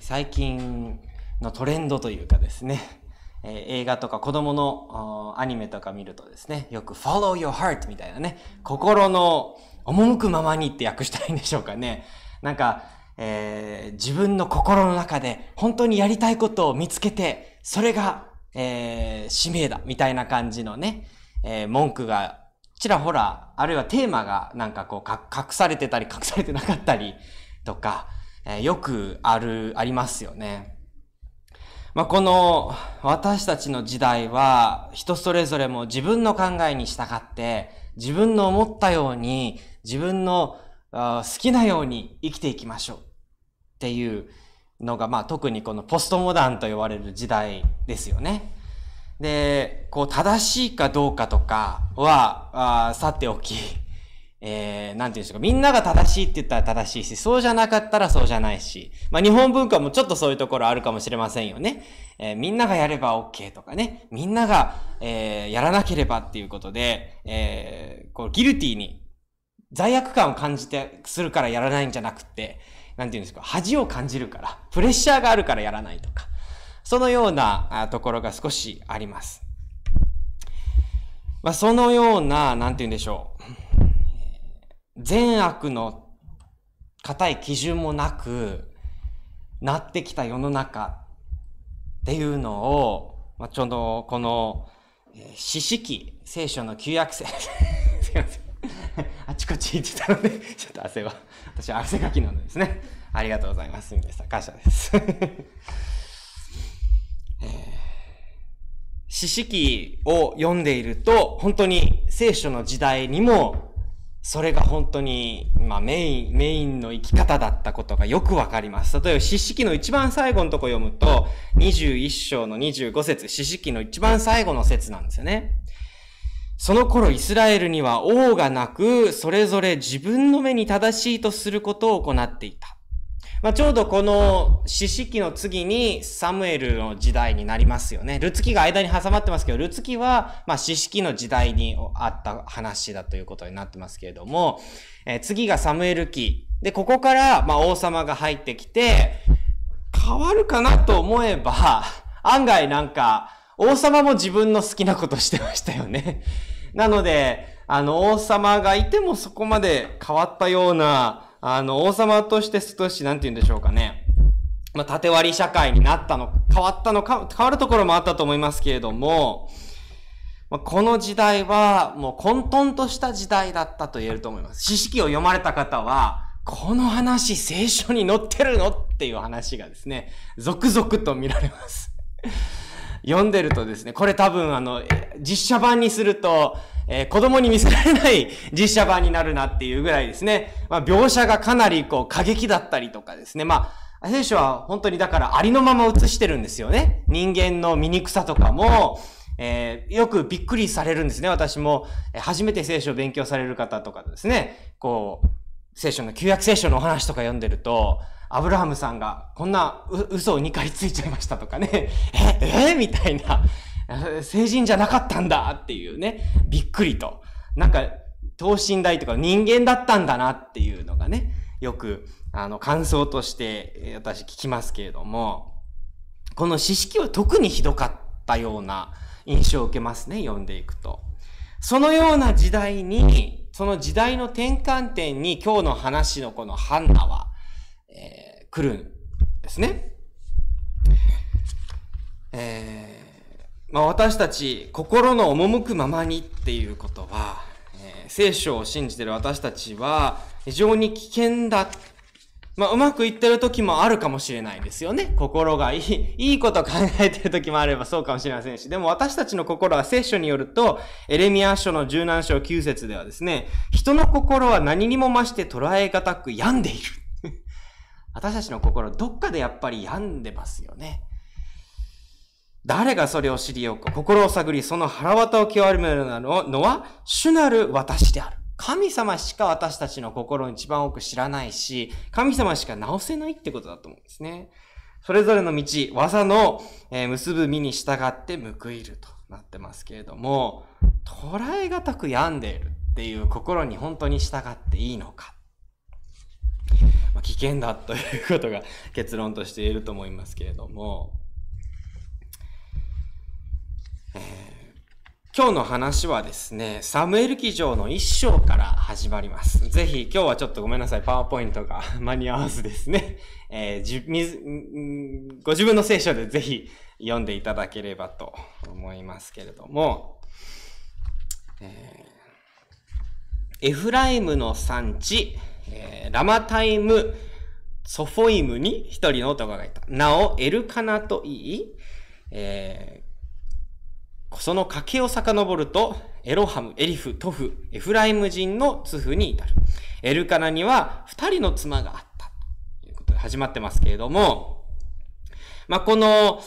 最近のトレンドというかですね、えー、映画とか子供のアニメとか見るとですね、よく follow your heart みたいなね、心の赴くままにって訳したいんでしょうかね。なんか、えー、自分の心の中で本当にやりたいことを見つけて、それが、えー、使命だみたいな感じのね、えー、文句がちらほら、あるいはテーマがなんかこう隠されてたり隠されてなかったりとか、えー、よくある、ありますよね。まあ、この私たちの時代は人それぞれも自分の考えに従って自分の思ったように自分の好きなように生きていきましょうっていうのが、まあ、特にこのポストモダンと呼ばれる時代ですよね。で、こう、正しいかどうかとかは、あさておき、えー、なんて言うんでしょうか。みんなが正しいって言ったら正しいし、そうじゃなかったらそうじゃないし。まあ、日本文化もちょっとそういうところあるかもしれませんよね。えー、みんながやれば OK とかね。みんなが、えー、やらなければっていうことで、えー、こう、ギルティーに、罪悪感を感じて、するからやらないんじゃなくて、なんて言うんですか。恥を感じるから、プレッシャーがあるからやらないとか。そのようなところが少しあります。まあ、そのような、なんて言うんでしょう。善悪の固い基準もなくなってきた世の中っていうのを、まあ、ちょうどこの四式聖書の旧約聖 すいません あちこち行ってたので ちょっと汗は私は汗かきなのですねありがとうございます皆さん感謝ですえー、詩式を読んでいると、本当に聖書の時代にも、それが本当に、まあ、メイン、メインの生き方だったことがよくわかります。例えば、詩式の一番最後のとこ読むと、21章の25節、詩式の一番最後の節なんですよね。その頃イスラエルには王がなく、それぞれ自分の目に正しいとすることを行っていた。まあ、ちょうどこの四式の次にサムエルの時代になりますよね。ルツキが間に挟まってますけど、ルツキは、まあ、四式の時代にあった話だということになってますけれども、えー、次がサムエル記。で、ここから、まあ、王様が入ってきて、変わるかなと思えば、案外なんか、王様も自分の好きなことしてましたよね。なので、あの、王様がいてもそこまで変わったような、あの、王様として少し、なんて言うんでしょうかね。まあ、縦割り社会になったの、変わったのか、変わるところもあったと思いますけれども、まあ、この時代は、もう混沌とした時代だったと言えると思います。知識を読まれた方は、この話、聖書に載ってるのっていう話がですね、続々と見られます。読んでるとですね、これ多分あの、実写版にすると、えー、子供に見せられない実写版になるなっていうぐらいですね。まあ、描写がかなりこう過激だったりとかですね。まあ、選手は本当にだからありのまま映してるんですよね。人間の醜さとかも、えー、よくびっくりされるんですね。私も、え初めて聖書を勉強される方とかですね、こう、聖書の、旧約聖書のお話とか読んでると、アブラハムさんがこんな嘘を2回ついちゃいましたとかね、え、えみたいな、成人じゃなかったんだっていうね、びっくりと。なんか、等身大とか人間だったんだなっていうのがね、よく、あの、感想として私聞きますけれども、この四式は特にひどかったような印象を受けますね、読んでいくと。そのような時代に、その時代の転換点に今日の話のこのハンナは、えー、来るんですね。えーまあ、私たち心の赴くままにっていうことは、えー、聖書を信じてる私たちは非常に危険だ。まあ、うまくいってる時もあるかもしれないですよね。心がいい、いいこと考えてる時もあればそうかもしれませんし。でも私たちの心は聖書によると、エレミア書の十何章9節ではですね、人の心は何にも増して捉えがたく病んでいる。私たちの心、どっかでやっぱり病んでますよね。誰がそれを知りようか心を探り、その腹渡を極めるのは、主なる私である。神様しか私たちの心を一番多く知らないし、神様しか直せないってことだと思うんですね。それぞれの道、技の結ぶ身に従って報いるとなってますけれども、捉えがたく病んでいるっていう心に本当に従っていいのか。危険だということが結論として言えると思いますけれども、えー、今日の話はですね、サムエル記上の一章から始まります。ぜひ、今日はちょっとごめんなさい、パワーポイントが 間に合わずですね、えー、じみご自分の聖書でぜひ読んでいただければと思いますけれども、えー、エフライムの産地、えー、ラマタイム、ソフォイムに一人の男がいた。なお、エルカナといい、えー、その家系を遡ると、エロハム、エリフ、トフ、エフライム人のツフに至る。エルカナには二人の妻があった。ということで始まってますけれども、まあ、この、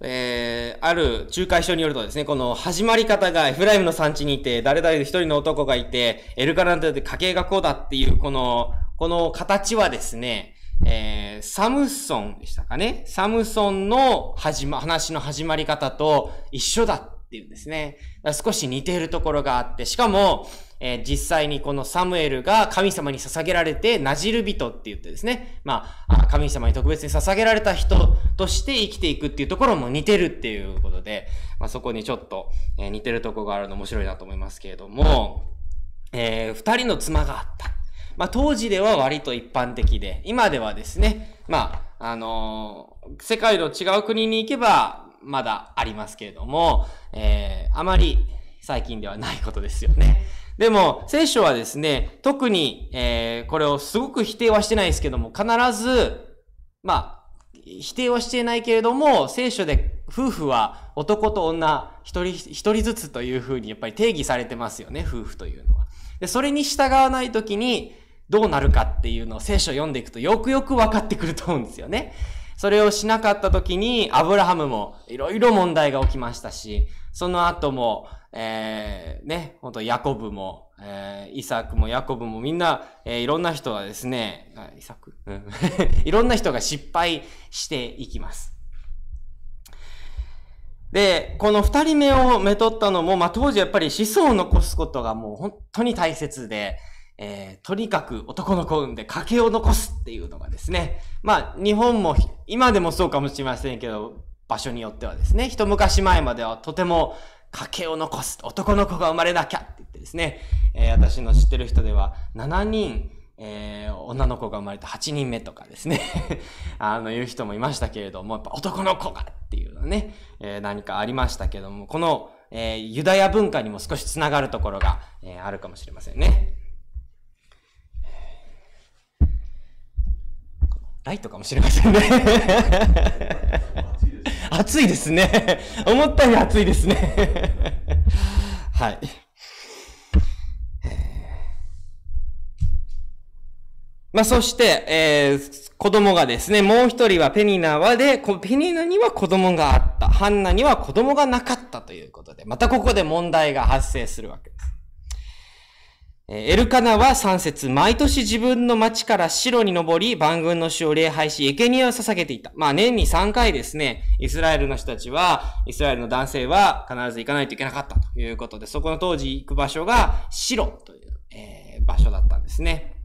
えー、ある仲介書によるとですね、この始まり方がエフライムの産地にいて、誰々で一人の男がいて、エルカナで家系がこうだっていう、この、この形はですね、えー、サムソンでしたかね。サムソンの始ま、話の始まり方と一緒だっていうんですね。少し似ているところがあって、しかも、えー、実際にこのサムエルが神様に捧げられて、なじる人って言ってですね、まあ、神様に特別に捧げられた人として生きていくっていうところも似てるっていうことで、まあ、そこにちょっと、えー、似てるところがあるの面白いなと思いますけれども、えー、二人の妻があった。まあ、当時では割と一般的で、今ではですね、まあ、あのー、世界の違う国に行けば、まだありますけれども、えー、あまり最近ではないことですよね。でも、聖書はですね、特に、えー、これをすごく否定はしてないですけども、必ず、まあ、否定はしてないけれども、聖書で夫婦は男と女一人一人ずつというふうにやっぱり定義されてますよね、夫婦というのは。で、それに従わないときにどうなるかっていうのを聖書を読んでいくとよくよく分かってくると思うんですよね。それをしなかった時に、アブラハムもいろいろ問題が起きましたし、その後も、えー、ね、ほんとヤコブも、えー、イサクもヤコブもみんな、えー、いろんな人がですね、イサク、うん、いろんな人が失敗していきます。で、この二人目をめとったのも、まあ、当時やっぱり子孫を残すことがもう本当に大切で、えー、とにかく男の子を産んで家計を残すっていうのがですね、まあ日本も今でもそうかもしれませんけど、場所によってはですね、一昔前まではとても家計を残す、男の子が生まれなきゃって言ってですね、えー、私の知ってる人では7人、えー、女の子が生まれて8人目とかですね あの、いう人もいましたけれども、やっぱ男の子がっていうのね、えー、何かありましたけども、この、えユダヤ文化にも少しつながるところが、えあるかもしれませんね。ライトかもしれませんね 暑いですね。思ったより暑いですねはい。まあ、そして、えー、子供がですね、もう一人はペニナはで、ペニナには子供があった。ハンナには子供がなかったということで、またここで問題が発生するわけです。エルカナは3節毎年自分の町から城に登り、万軍の死を礼拝し、生贄を捧げていた。まあ年に3回ですね、イスラエルの人たちは、イスラエルの男性は必ず行かないといけなかったということで、そこの当時行く場所が城という、えー、場所だったんですね。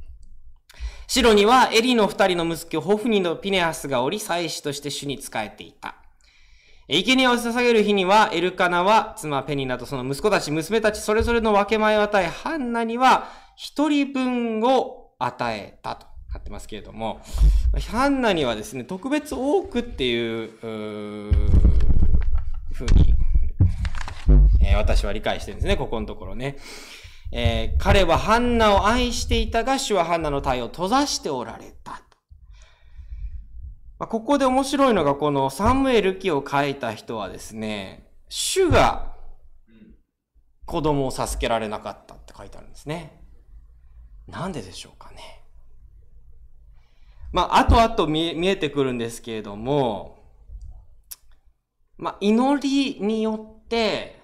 城にはエリの二人の息子ホフニのピネアスがおり、祭司として主に仕えていた。生贄を捧げる日には、エルカナは、妻ペニナとその息子たち、娘たち、それぞれの分け前を与え、ハンナには、一人分を与えたとなってますけれども、ハンナにはですね、特別多くっていう、ふうに、えー、私は理解してるんですね、ここのところね。えー、彼はハンナを愛していたが、主はハンナの体を閉ざしておられた。まあ、ここで面白いのが、このサムエル記を書いた人はですね、主が子供を授けられなかったって書いてあるんですね。なんででしょうかね。まあ、後々見見えてくるんですけれども、まあ、祈りによって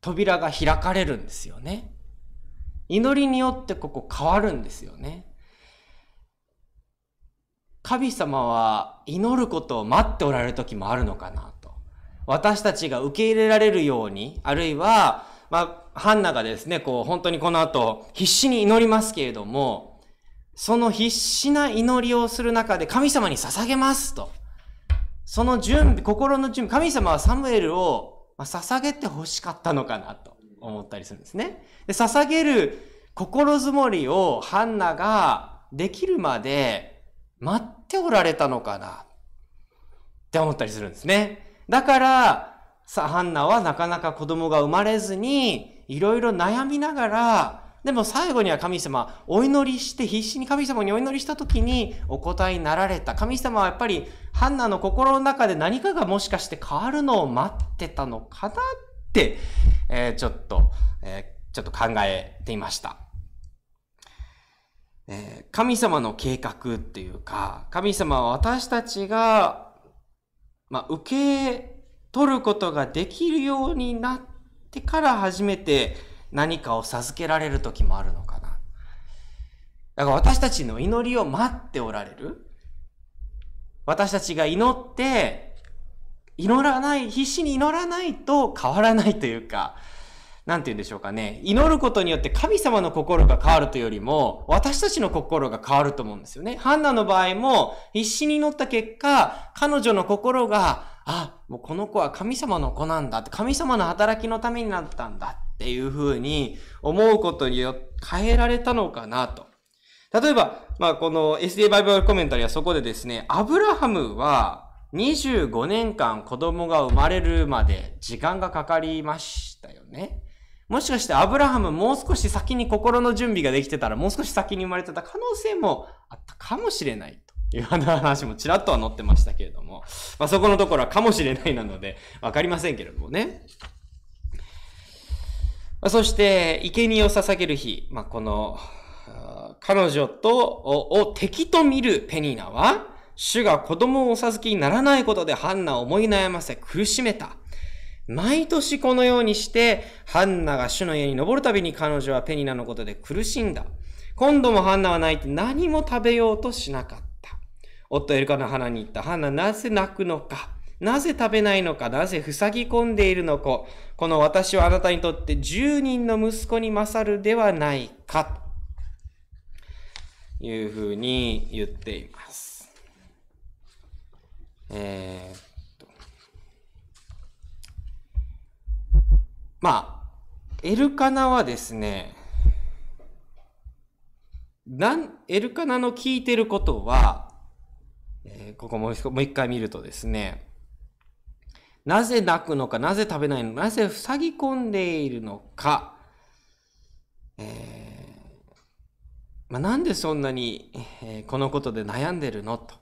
扉が開かれるんですよね。祈りによってここ変わるんですよね。神様は祈ることを待っておられる時もあるのかなと。私たちが受け入れられるように、あるいは、まあ、ハンナがですね、こう、本当にこの後、必死に祈りますけれども、その必死な祈りをする中で神様に捧げますと。その準備、心の準備、神様はサムエルをま捧げて欲しかったのかなと思ったりするんですね。で捧げる心づもりをハンナができるまで待っておられたのかなって思ったりするんですね。だから、さ、ハンナはなかなか子供が生まれずに、いろいろ悩みながら、でも最後には神様、お祈りして、必死に神様にお祈りした時にお答えになられた。神様はやっぱり、ハンナの心の中で何かがもしかして変わるのを待ってたのかなって、えー、ちょっと、えー、ちょっと考えていました。えー、神様の計画っていうか、神様は私たちが、まあ、受け取ることができるようになってから初めて何かを授けられる時もあるのかな。だから私たちの祈りを待っておられる。私たちが祈って、祈らない、必死に祈らないと変わらないというか、なんて言うんでしょうかね、祈ることによって神様の心が変わるというよりも、私たちの心が変わると思うんですよね。ハンナの場合も、必死に祈った結果、彼女の心が、あ、もうこの子は神様の子なんだ神様の働きのためになったんだっていうふうに思うことによって変えられたのかなと。例えば、まあ、この SDA バイバルコメンタリーはそこでですね、アブラハムは25年間子供が生まれるまで時間がかかりましたよね。もしかしてアブラハムもう少し先に心の準備ができてたらもう少し先に生まれてた可能性もあったかもしれないという話もちらっとは載ってましたけれども、まあ、そこのところはかもしれないなので分かりませんけれどもね。そして、生贄を捧げる日、まあ、この、彼女とを敵と見るペニーナは、主が子供をお授けにならないことでハンナを思い悩ませ苦しめた。毎年このようにして、ハンナが主の家に登るたびに彼女はペニナのことで苦しんだ。今度もハンナは泣いて何も食べようとしなかった。夫エルカの花に言った。ハンナなぜ泣くのか。なぜ食べないのか。なぜ塞ぎ込んでいるのか。この私はあなたにとって10人の息子に勝るではないか。というふうに言っています。えーまあ、エルカナはですね、なん、エルカナの聞いてることは、えー、ここもう一回見るとですね、なぜ泣くのか、なぜ食べないのか、なぜ塞ぎ込んでいるのか、えーまあ、なんでそんなに、えー、このことで悩んでるのと。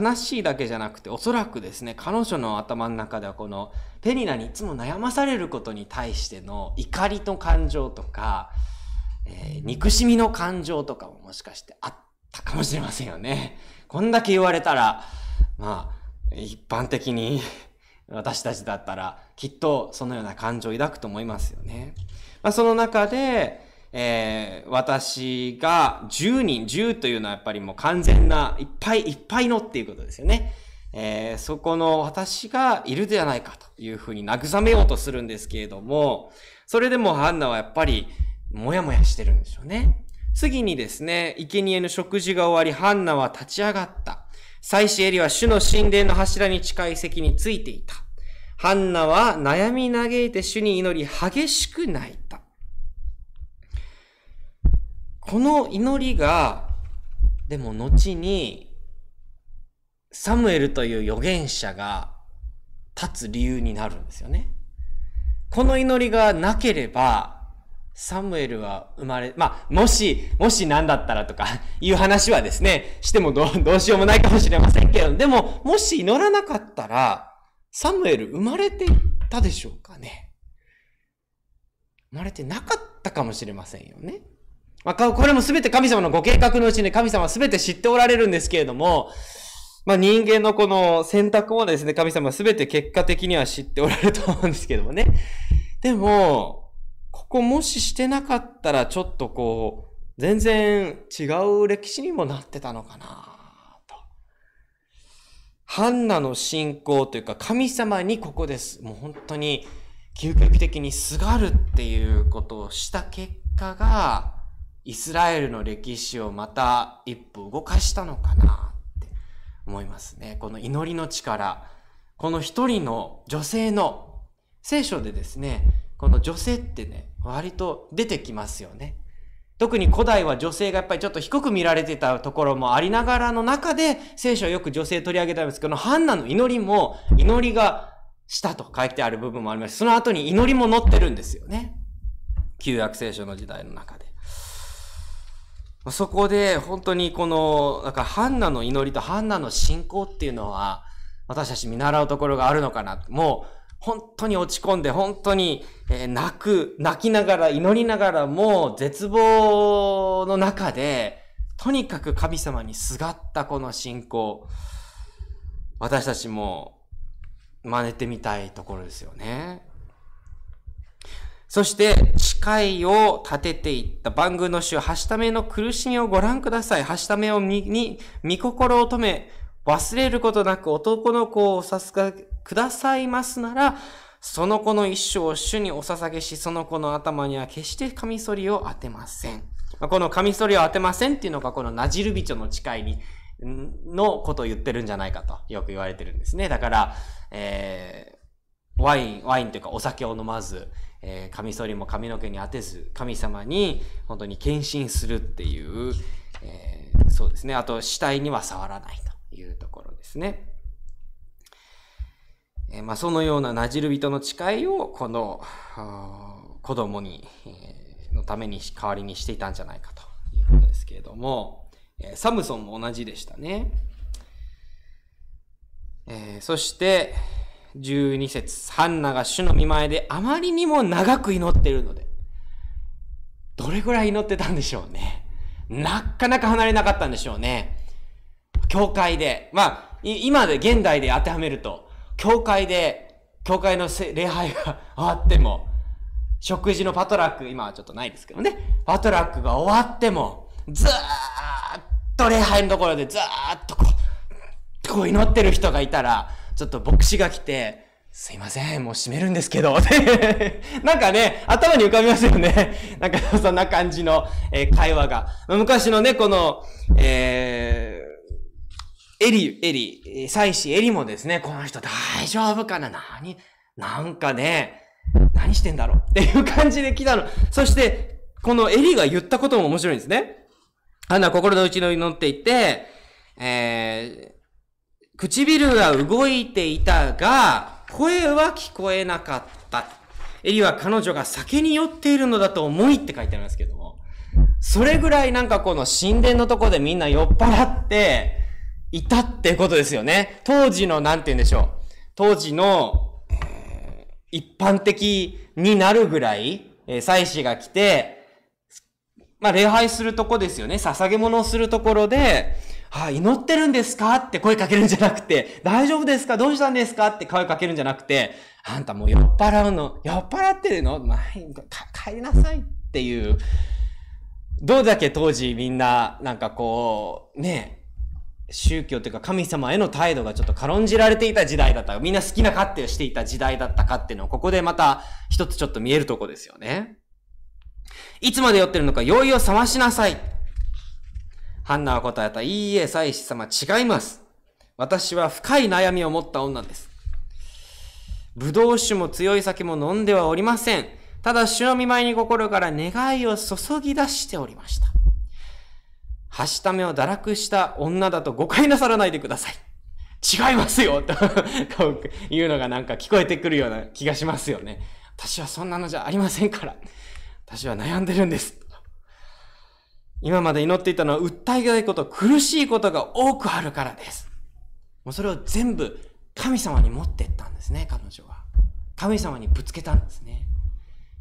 悲しいだけじゃなくておそらくですね彼女の頭の中ではこのペニナにいつも悩まされることに対しての怒りの感情とか、えー、憎しみの感情とかももしかしてあったかもしれませんよね。こんだけ言われたらまあ一般的に私たちだったらきっとそのような感情を抱くと思いますよね。まあ、その中でえー、私が10人、10というのはやっぱりもう完全ないっぱいいっぱいのっていうことですよね。えー、そこの私がいるではないかというふうに慰めようとするんですけれども、それでもハンナはやっぱりもやもやしてるんでしょうね。次にですね、生贄の食事が終わり、ハンナは立ち上がった。妻子エリは主の神殿の柱に近い席についていた。ハンナは悩み嘆いて主に祈り激しく泣いた。この祈りが、でも後に、サムエルという預言者が立つ理由になるんですよね。この祈りがなければ、サムエルは生まれ、まあ、もし、もし何だったらとか いう話はですね、してもどうしようもないかもしれませんけど、でも、もし祈らなかったら、サムエル生まれてたでしょうかね。生まれてなかったかもしれませんよね。まあ、これも全て神様のご計画のうちに神様は全て知っておられるんですけれども、まあ、人間のこの選択もですね、神様は全て結果的には知っておられると思うんですけどもね。でも、ここもししてなかったらちょっとこう、全然違う歴史にもなってたのかなと。ハンナの信仰というか神様にここです。もう本当に究極的にすがるっていうことをした結果が、イスラエルの歴史をまた一歩動かしたのかなって思いますね。この祈りの力、この一人の女性の、聖書でですね、この女性ってね、割と出てきますよね。特に古代は女性がやっぱりちょっと低く見られてたところもありながらの中で、聖書はよく女性取り上げたんですけど、ハンナの祈りも、祈りがしたと書いてある部分もありますその後に祈りも載ってるんですよね。旧約聖書の時代の中で。そこで本当にこの、だからハンナの祈りとハンナの信仰っていうのは、私たち見習うところがあるのかな。もう、本当に落ち込んで、本当に、え泣く、泣きながら、祈りながらも、絶望の中で、とにかく神様にすがったこの信仰、私たちも真似てみたいところですよね。そして、誓いを立てていった番組の主、はしための苦しみをご覧ください。はしためをに、見心を止め、忘れることなく男の子をお捧げくださいますなら、その子の一生を主にお捧げし、その子の頭には決してカミソリを当てません。このカミソリを当てませんっていうのが、このナジルョの誓いに、のことを言ってるんじゃないかと、よく言われてるんですね。だから、えー、ワイン、ワインというかお酒を飲まず、えカミソリも髪の毛に当てず、神様に本当に献身するっていう、えー、そうですね。あと、死体には触らないというところですね。えー、まあ、そのようななじる人の誓いを、この、子供に、えのために代わりにしていたんじゃないかということですけれども、えサムソンも同じでしたね。えそして、12節ハンナが主の見前であまりにも長く祈っているので、どれぐらい祈ってたんでしょうね。なかなか離れなかったんでしょうね。教会で、まあ、今で、現代で当てはめると、教会で、教会の礼拝が終 わっても、食事のパトラック、今はちょっとないですけどね、パトラックが終わっても、ずーっと礼拝のところでずーっとこう、こう祈ってる人がいたら、ちょっと牧師が来て、すいません、もう閉めるんですけど、なんかね、頭に浮かびますよね。なんかそんな感じの、えー、会話が。昔のね、この、えー、エリ、エリ、妻子エリもですね、この人大丈夫かな何なんかね、何してんだろうっていう感じで来たの。そして、このエリが言ったことも面白いんですね。あんな心の内に祈っていて、えー、唇は動いていたが、声は聞こえなかった。エリは彼女が酒に酔っているのだと思いって書いてありますけども、それぐらいなんかこの神殿のとこでみんな酔っ払っていたってことですよね。当時の、なんて言うんでしょう。当時の、一般的になるぐらい、えー、祭司が来て、まあ、礼拝するとこですよね。捧げ物をするところで、はあ、祈ってるんですかって声かけるんじゃなくて、大丈夫ですかどうしたんですかって声かけるんじゃなくて、あんたもう酔っ払うの酔っ払ってるのまあ、帰りなさいっていう。どうだけ当時みんな、なんかこう、ね、宗教というか神様への態度がちょっと軽んじられていた時代だった。みんな好きな勝手をしていた時代だったかっていうのを、ここでまた一つちょっと見えるとこですよね。いつまで酔ってるのか、酔いを覚ましなさい。ハンナは答えた。いいえ、妻子様、違います。私は深い悩みを持った女です。ぶどう酒も強い酒も飲んではおりません。ただ、主の見舞いに心から願いを注ぎ出しておりました。はしためを堕落した女だと誤解なさらないでください。違いますよというのがなんか聞こえてくるような気がしますよね。私はそんなのじゃありませんから。私は悩んでるんです。今まで祈っていたのは訴えがいこと、苦しいことが多くあるからです。もうそれを全部神様に持ってったんですね、彼女は。神様にぶつけたんですね。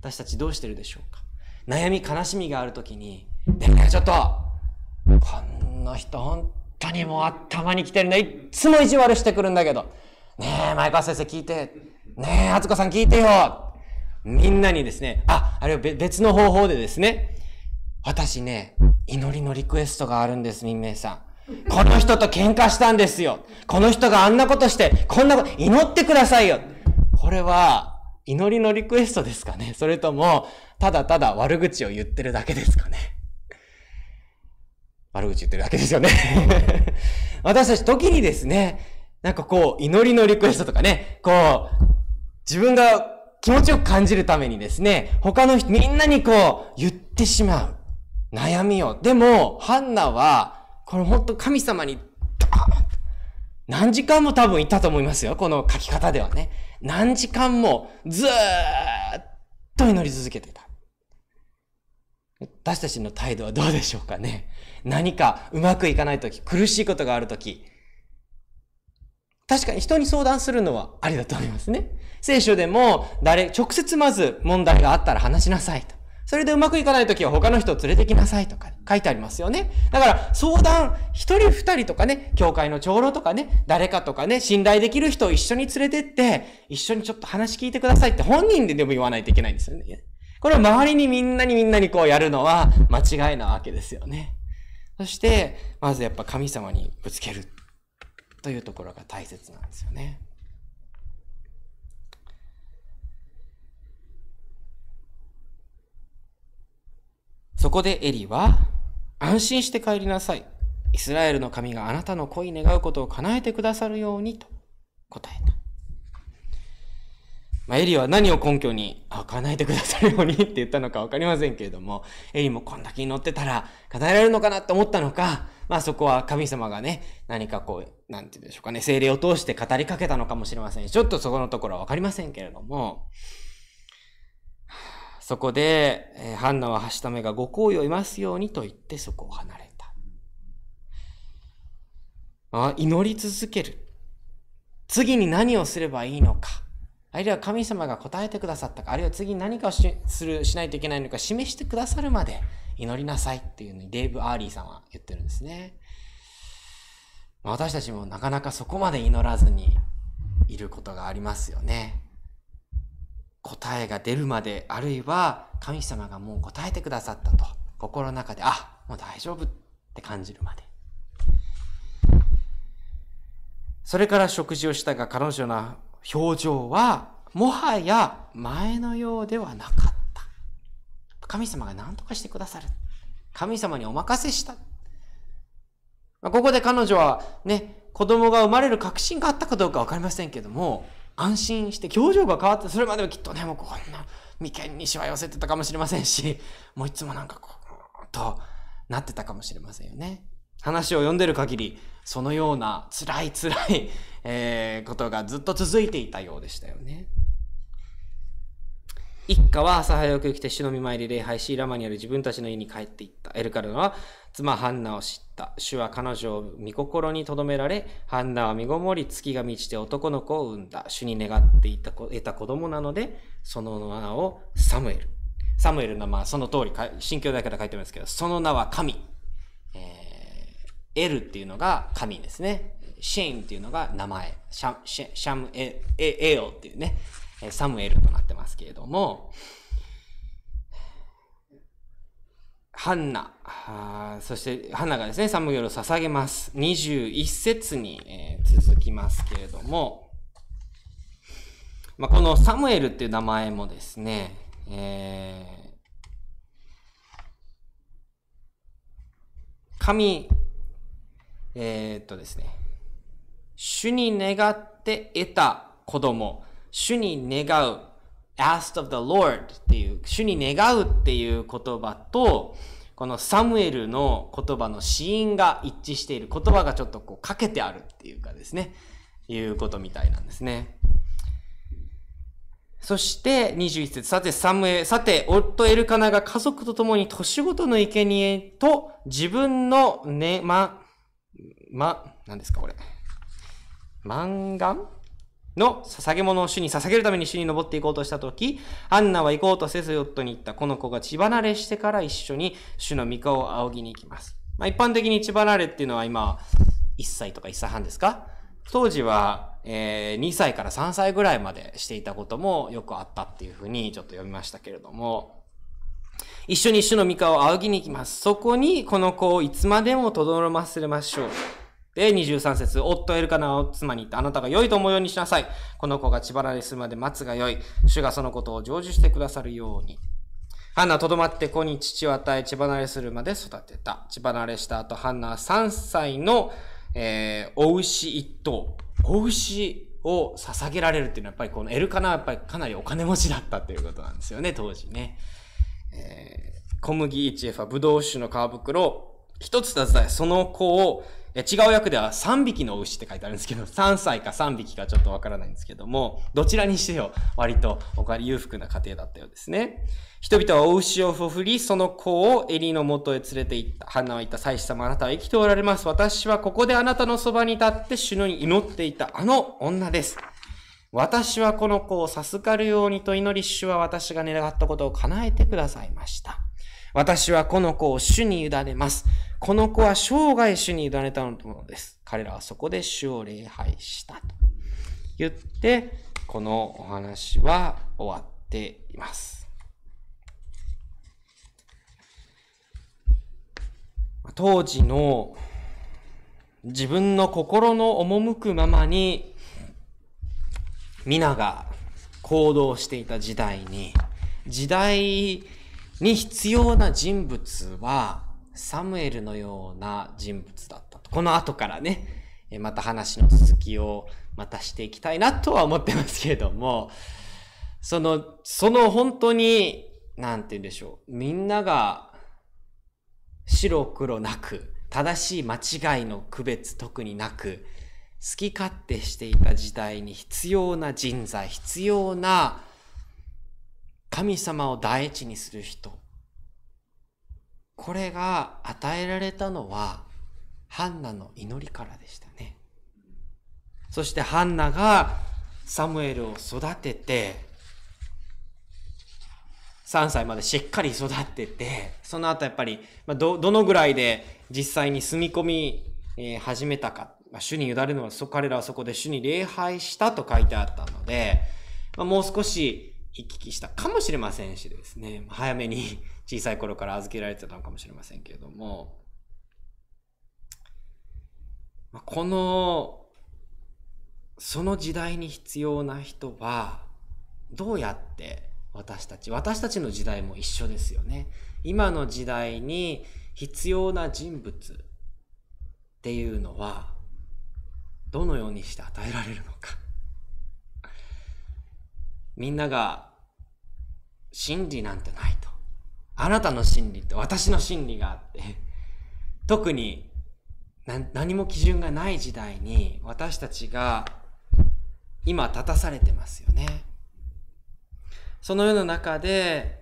私たちどうしてるでしょうか悩み、悲しみがあるときに、でもね、ちょっと、こんな人本当にもう頭に来てるね。いつも意地悪してくるんだけど。ねえ、前川先生聞いて。ねえ、あつこさん聞いてよ。みんなにですね、あ、あれは別の方法でですね、私ね、祈りのリクエストがあるんです、め命さん。この人と喧嘩したんですよ。この人があんなことして、こんなこと、祈ってくださいよ。これは、祈りのリクエストですかねそれとも、ただただ悪口を言ってるだけですかね悪口言ってるだけですよね 私たち時にですね、なんかこう、祈りのリクエストとかね、こう、自分が気持ちよく感じるためにですね、他の人、みんなにこう、言ってしまう。悩みを。でも、ハンナは、これ本当神様に、何時間も多分いたと思いますよ。この書き方ではね。何時間もずーっと祈り続けてた。私たちの態度はどうでしょうかね。何かうまくいかないとき、苦しいことがあるとき、確かに人に相談するのはありだと思いますね。聖書でも、誰、直接まず問題があったら話しなさいと。それでうまくいかないときは他の人を連れてきなさいとか書いてありますよね。だから相談、一人二人とかね、教会の長老とかね、誰かとかね、信頼できる人を一緒に連れてって、一緒にちょっと話聞いてくださいって本人ででも言わないといけないんですよね。これは周りにみんなにみんなにこうやるのは間違いなわけですよね。そして、まずやっぱ神様にぶつけるというところが大切なんですよね。そこでエリは、安心して帰りなさい。イスラエルの神があなたの恋願うことを叶えてくださるようにと答えた。まあ、エリは何を根拠に、あ、叶えてくださるようにって言ったのか分かりませんけれども、エリもこんだけ乗ってたら叶えられるのかなって思ったのか、まあそこは神様がね、何かこう、なんて言うんでしょうかね、精霊を通して語りかけたのかもしれませんちょっとそこのところは分かりませんけれども、そこで、えー、ハンナははしためがご好意をいますようにと言ってそこを離れた。あ祈り続ける。次に何をすればいいのか。あるいは神様が答えてくださったか、あるいは次に何かをしするしないといけないのか示してくださるまで祈りなさいっていうのにデーブ・アーリーさんは言ってるんですね。私たちもなかなかそこまで祈らずにいることがありますよね。答えが出るまであるいは神様がもう答えてくださったと心の中であもう大丈夫って感じるまでそれから食事をしたが彼女の表情はもはや前のようではなかった神様が何とかしてくださる神様にお任せしたここで彼女はね子供が生まれる確信があったかどうか分かりませんけども安心して表情が変わってそれまではきっとねもうこんな眉間にしわ寄せてたかもしれませんしもういつもなんかこうとなってたかもしれませんよね。話を読んでる限りそのような辛い辛い、えー、ことがずっと続いていたようでしたよね。一家は朝早く来て主の見舞いで礼拝し、ラマにある自分たちの家に帰っていった。エルカルは妻ハンナを知った。主は彼女を見心に留められ、ハンナは身ごもり月が満ちて男の子を産んだ。主に願っていた得た子供なので、その名をサムエル。サムエルの名はその通り、新教大から書いてますけど、その名は神。えー、エルっていうのが神ですね。シェインっていうのが名前。シャムエ、エ、エオっていうね、サムエルとなってますけれども、ハンナ、そしてハンナがですね、サムギョルを捧げます。21節に、えー、続きますけれども、まあ、このサムエルっていう名前もですね、えー、神、えー、っとですね、主に願って得た子供、主に願う asked of the Lord っていう、主に願うっていう言葉と、このサムエルの言葉の死因が一致している。言葉がちょっとこうかけてあるっていうかですね。いうことみたいなんですね。そして21節、さてサムエ、さて夫エルカナが家族と共に年ごとの生贄と自分のね、ま、ま、何ですかこれ。漫画の捧げ物を主に捧げるために主に登っていこうとしたとき、アンナは行こうとせずヨットに行った。この子が血離れしてから一緒に主の御顔を仰ぎに行きます。まあ、一般的に血離れっていうのは今、1歳とか1歳半ですか当時は、えー、2歳から3歳ぐらいまでしていたこともよくあったっていうふうにちょっと読みましたけれども、一緒に主の御顔を仰ぎに行きます。そこにこの子をいつまでもとどろませましょう。で、23節、夫エルカナを妻に言って、あなたが良いと思うようにしなさい。この子が血離れするまで待つが良い。主がそのことを成就してくださるように。ハンナはとどまって子に父を与え、血離れするまで育てた。血離れした後、ハンナは3歳の、えー、お牛一頭。お牛を捧げられるっていうのは、やっぱりこのエルカナはやっぱりかなりお金持ちだったっていうことなんですよね、当時ね。えー、小麦1エファ、ブドウ酒の皮袋、一つ携え、その子を違う訳では3匹の牛って書いてあるんですけど、3 歳か3匹かちょっとわからないんですけども、どちらにしてよ、割とおかり裕福な家庭だったようですね。人々はお牛をふり、その子を襟の元へ連れて行った。花は言った、祭司様あなたは生きておられます。私はここであなたのそばに立って主のに祈っていたあの女です。私はこの子を授かるようにと祈り、主は私が願ったことを叶えてくださいました。私はこの子を主に委ねます。この子は生涯主に委ねたのです。彼らはそこで主を礼拝したと言って、このお話は終わっています。当時の自分の心の赴くままに皆が行動していた時代に時代に必要な人物は、サムエルのような人物だったと。この後からね、また話の続きをまたしていきたいなとは思ってますけれども、その、その本当に、なんて言うんでしょう。みんなが白黒なく、正しい間違いの区別特になく、好き勝手していた時代に必要な人材、必要な神様を第一にする人。これが与えられたのは、ハンナの祈りからでしたね。そしてハンナがサムエルを育てて、3歳までしっかり育ってて、その後やっぱり、まど、どのぐらいで実際に住み込み、え始めたか、ま主に委ねるのは、彼らはそこで主に礼拝したと書いてあったので、まもう少し行き来したかもしれませんしですね、早めに 小さい頃から預けられてたのかもしれませんけれども、この、その時代に必要な人は、どうやって私たち、私たちの時代も一緒ですよね。今の時代に必要な人物っていうのは、どのようにして与えられるのか。みんなが真理なんてないと。あなたの真理と私の真理があって、特に何も基準がない時代に私たちが今立たされてますよね。その世の中で、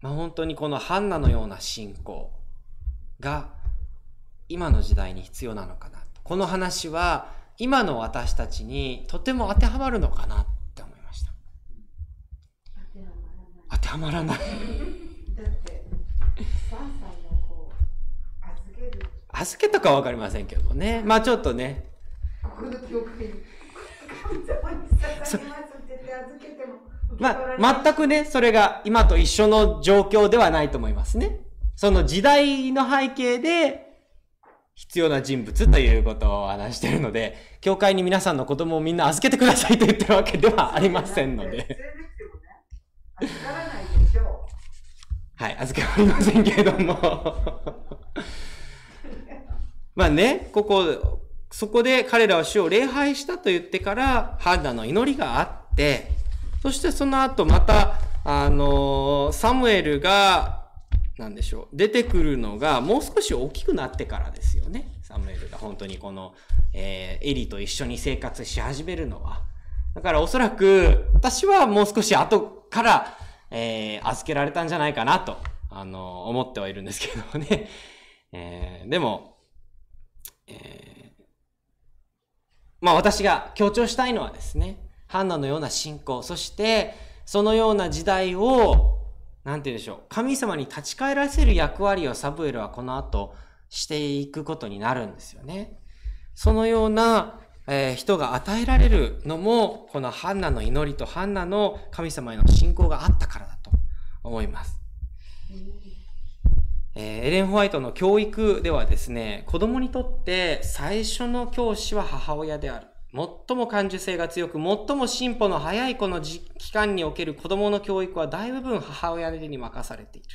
まあ、本当にこのハンナのような信仰が今の時代に必要なのかなと。この話は今の私たちにとても当てはまるのかな当てはまらない預けとか分かりませんけどもね。まあちょっとね。まあ、全くね、それが今と一緒の状況ではないと思いますね。その時代の背景で必要な人物ということを話してるので、教会に皆さんの子供をみんな預けてくださいと言ってるわけではありませんので。預からないでしょう。はい、預けらりませんけれども まあね、ここ、そこで彼らは主を礼拝したと言ってから、ハダの祈りがあって、そしてその後また、あのサムエルが、なんでしょう、出てくるのが、もう少し大きくなってからですよね。サムエルが本当にこの、えー、エリと一緒に生活し始めるのは。だからおそらく、私はもう少し後から、えー、預けられたんじゃないかなと、あのー、思ってはいるんですけどもね。えー、でも、えー、まあ私が強調したいのはですね、ハンナのような信仰、そしてそのような時代を、なんて言うでしょう、神様に立ち返らせる役割をサブエルはこの後していくことになるんですよね。そのようなえー、人が与えられるのも、このハンナの祈りとハンナの神様への信仰があったからだと思います。えー、エレン・ホワイトの教育ではですね、子供にとって最初の教師は母親である。最も感受性が強く、最も進歩の早いこの期間における子供の教育は大部分母親に任されている。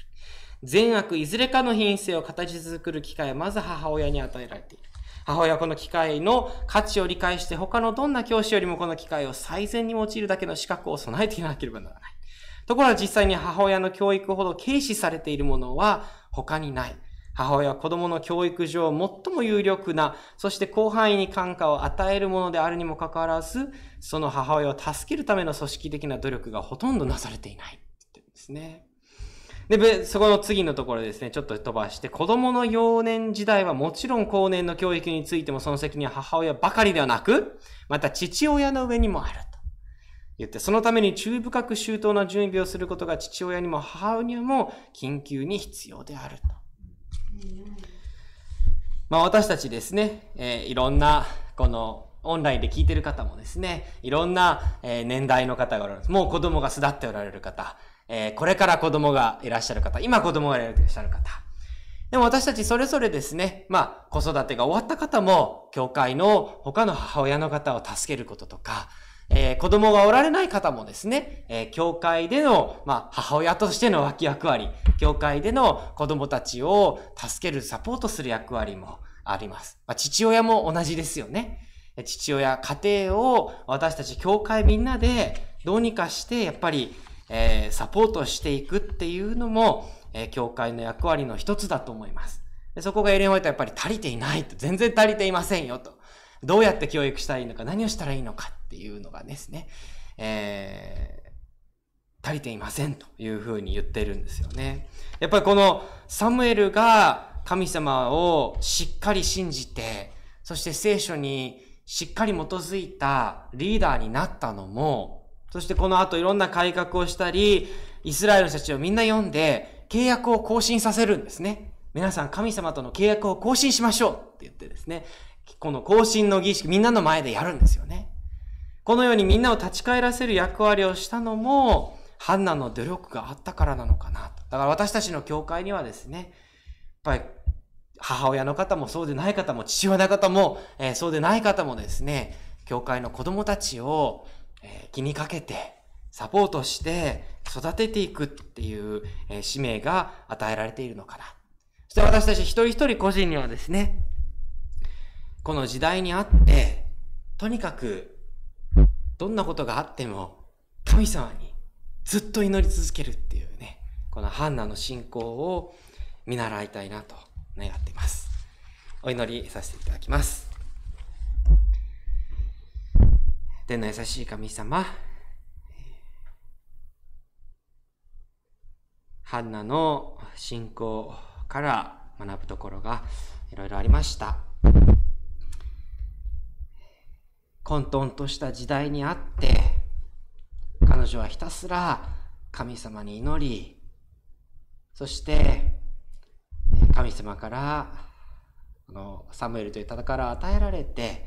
善悪いずれかの品性を形作る機会はまず母親に与えられている。母親はこの機会の価値を理解して他のどんな教師よりもこの機会を最善に用いるだけの資格を備えていなければならない。ところが実際に母親の教育ほど軽視されているものは他にない。母親は子供の教育上最も有力な、そして広範囲に感化を与えるものであるにもかかわらず、その母親を助けるための組織的な努力がほとんどなされていないって言ってるんですね。で、そこの次のところですね、ちょっと飛ばして、子供の幼年時代はもちろん後年の教育についてもその責任は母親ばかりではなく、また父親の上にもあると言って、そのために注意深く周到な準備をすることが父親にも母親にも緊急に必要であると。まあ私たちですね、えー、いろんなこのオンラインで聞いてる方もですね、いろんな年代の方がおられます。もう子供が巣立っておられる方、えー、これから子供がいらっしゃる方、今子供がいらっしゃる方、でも私たちそれぞれですね、まあ、子育てが終わった方も、教会の他の母親の方を助けることとか、えー、子供がおられない方もですね、えー、教会での、まあ、母親としての脇役割、教会での子供たちを助ける、サポートする役割もあります。まあ、父親も同じですよね。父親、家庭を私たち教会みんなでどうにかして、やっぱりえー、サポートしていくっていうのも、えー、教会の役割の一つだと思います。でそこがエレン・ホワイトはやっぱり足りていないと、全然足りていませんよと。どうやって教育したらいいのか、何をしたらいいのかっていうのがですね、えー、足りていませんというふうに言ってるんですよね。やっぱりこのサムエルが神様をしっかり信じて、そして聖書にしっかり基づいたリーダーになったのも、そしてこの後いろんな改革をしたり、イスラエルの人たちをみんな読んで、契約を更新させるんですね。皆さん神様との契約を更新しましょうって言ってですね、この更新の儀式、みんなの前でやるんですよね。このようにみんなを立ち返らせる役割をしたのも、ハンナの努力があったからなのかなと。だから私たちの教会にはですね、やっぱり母親の方もそうでない方も、父親の方も、えー、そうでない方もですね、教会の子供たちをえ気にかけて、サポートして育てていくっていう、え使命が与えられているのかな。そして私たち一人一人個人にはですね、この時代にあって、とにかく、どんなことがあっても、神様にずっと祈り続けるっていうね、このハンナの信仰を見習いたいなと願っています。お祈りさせていただきます。天の優しい神様、ハンナの信仰から学ぶところがいろいろありました。混沌とした時代にあって、彼女はひたすら神様に祈り、そして神様からこのサムエルという方から与えられて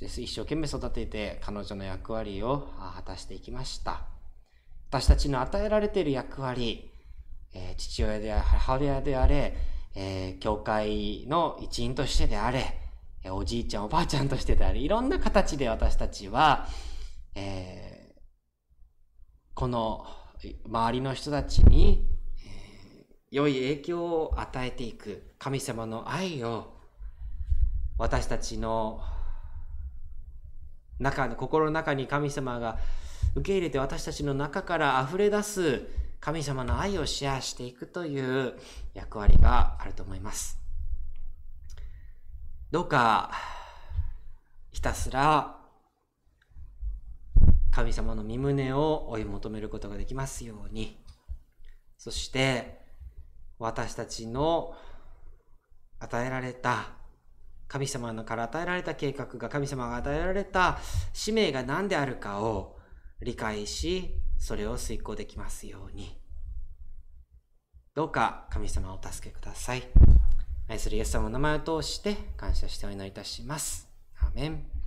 一生懸命育てて彼女の役割を果たしていきました。私たちの与えられている役割、え父親であれ、母親であれ、え教会の一員としてであれ、おじいちゃん、おばあちゃんとしてであれ、いろんな形で私たちは、えこの周りの人たちに、え良い影響を与えていく神様の愛を私たちの中の心の中に神様が受け入れて私たちの中から溢れ出す神様の愛をシェアしていくという役割があると思います。どうかひたすら神様の御胸を追い求めることができますようにそして私たちの与えられた神様のから与えられた計画が神様が与えられた使命が何であるかを理解し、それを遂行できますように。どうか神様をお助けください。愛するイエス様の名前を通して感謝してお祈りいたします。アメン。